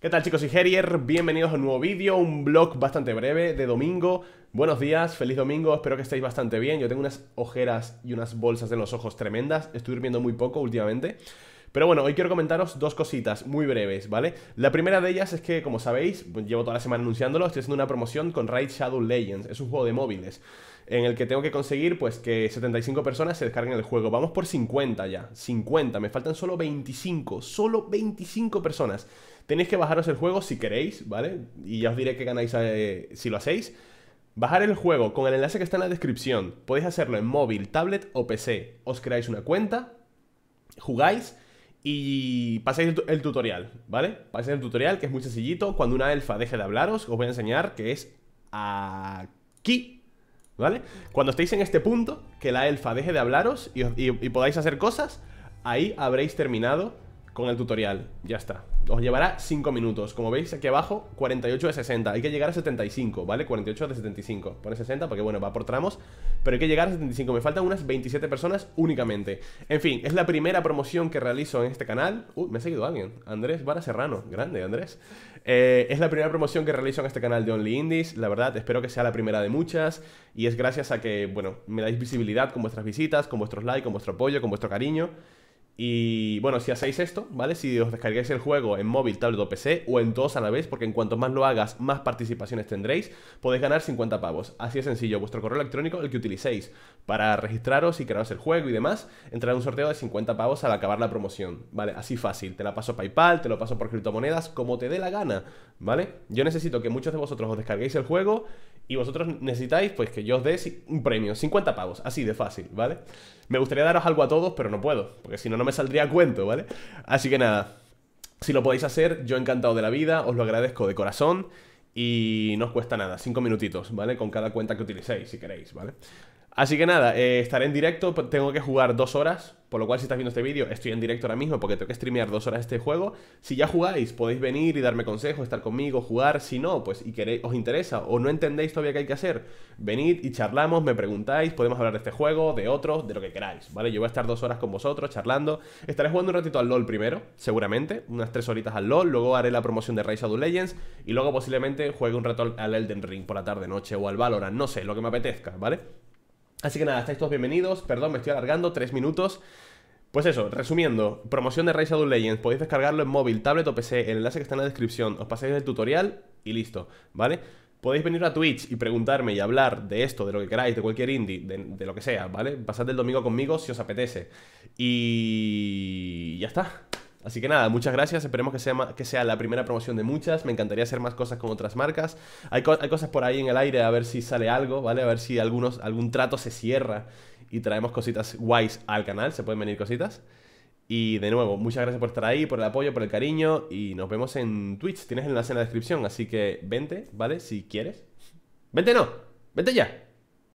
¿Qué tal chicos y Herier? Bienvenidos a un nuevo vídeo, un blog bastante breve de domingo Buenos días, feliz domingo, espero que estéis bastante bien Yo tengo unas ojeras y unas bolsas en los ojos tremendas Estoy durmiendo muy poco últimamente pero bueno, hoy quiero comentaros dos cositas muy breves, ¿vale? La primera de ellas es que, como sabéis, pues, llevo toda la semana anunciándolo, estoy haciendo una promoción con Raid Shadow Legends, es un juego de móviles en el que tengo que conseguir pues que 75 personas se descarguen el juego. Vamos por 50 ya, 50, me faltan solo 25, solo 25 personas. Tenéis que bajaros el juego si queréis, ¿vale? Y ya os diré que ganáis eh, si lo hacéis. Bajar el juego con el enlace que está en la descripción. Podéis hacerlo en móvil, tablet o PC. Os creáis una cuenta, jugáis y pasáis el tutorial, ¿vale? Pasáis el tutorial, que es muy sencillito. Cuando una elfa deje de hablaros, os voy a enseñar que es aquí, ¿vale? Cuando estéis en este punto, que la elfa deje de hablaros y, y podáis hacer cosas, ahí habréis terminado con el tutorial. Ya está. Os llevará 5 minutos. Como veis, aquí abajo, 48 de 60. Hay que llegar a 75, ¿vale? 48 de 75. Pone 60 porque, bueno, va por tramos. Pero hay que llegar a 75. Me faltan unas 27 personas únicamente. En fin, es la primera promoción que realizo en este canal. Uh, me ha seguido alguien. Andrés Vara Serrano. Grande, Andrés. Eh, es la primera promoción que realizo en este canal de Only Indies. La verdad, espero que sea la primera de muchas. Y es gracias a que, bueno, me dais visibilidad con vuestras visitas, con vuestros likes, con vuestro apoyo, con vuestro cariño. Y bueno, si hacéis esto, ¿vale? Si os descargáis el juego en móvil, tablet o PC o en todos a la vez, porque en cuanto más lo hagas, más participaciones tendréis, podéis ganar 50 pavos. Así de sencillo, vuestro correo electrónico, el que utilicéis para registraros y crearos el juego y demás, entrará en un sorteo de 50 pavos al acabar la promoción, ¿vale? Así fácil, te la paso PayPal, te lo paso por criptomonedas, como te dé la gana, ¿vale? Yo necesito que muchos de vosotros os descarguéis el juego y vosotros necesitáis, pues, que yo os dé un premio, 50 pavos, así de fácil, ¿vale? Me gustaría daros algo a todos, pero no puedo, porque si no, no me me saldría a cuento, ¿vale? Así que nada, si lo podéis hacer, yo encantado de la vida, os lo agradezco de corazón y no os cuesta nada, cinco minutitos, ¿vale? Con cada cuenta que utilicéis, si queréis, ¿vale? Así que nada, eh, estaré en directo, tengo que jugar dos horas, por lo cual si estás viendo este vídeo estoy en directo ahora mismo porque tengo que streamear dos horas este juego. Si ya jugáis podéis venir y darme consejos, estar conmigo, jugar, si no, pues y queréis, os interesa o no entendéis todavía qué hay que hacer, venid y charlamos, me preguntáis, podemos hablar de este juego, de otros, de lo que queráis, ¿vale? Yo voy a estar dos horas con vosotros charlando, estaré jugando un ratito al LOL primero, seguramente, unas tres horitas al LOL, luego haré la promoción de Rise of Legends y luego posiblemente juegue un rato al Elden Ring por la tarde, noche o al Valorant, no sé, lo que me apetezca, ¿vale? Así que nada, estáis todos bienvenidos. Perdón, me estoy alargando, tres minutos. Pues eso, resumiendo, promoción de Rise of Legends, podéis descargarlo en móvil, tablet o PC, el enlace que está en la descripción, os pasáis el tutorial y listo, ¿vale? Podéis venir a Twitch y preguntarme y hablar de esto, de lo que queráis, de cualquier indie, de, de lo que sea, ¿vale? Pasad el domingo conmigo si os apetece. Y ya está. Así que nada, muchas gracias. Esperemos que sea, que sea la primera promoción de muchas. Me encantaría hacer más cosas con otras marcas. Hay, cosas por ahí en el aire, a ver si sale algo, ¿vale? A ver si algunos, algún trato se cierra y traemos cositas guays al canal. Se pueden venir cositas. Y de nuevo, muchas gracias por estar ahí, por el apoyo, por el cariño. Y nos vemos en Twitch. Tienes el enlace en la descripción. Así que vente, ¿vale? Si quieres. Vente no. Vente ya.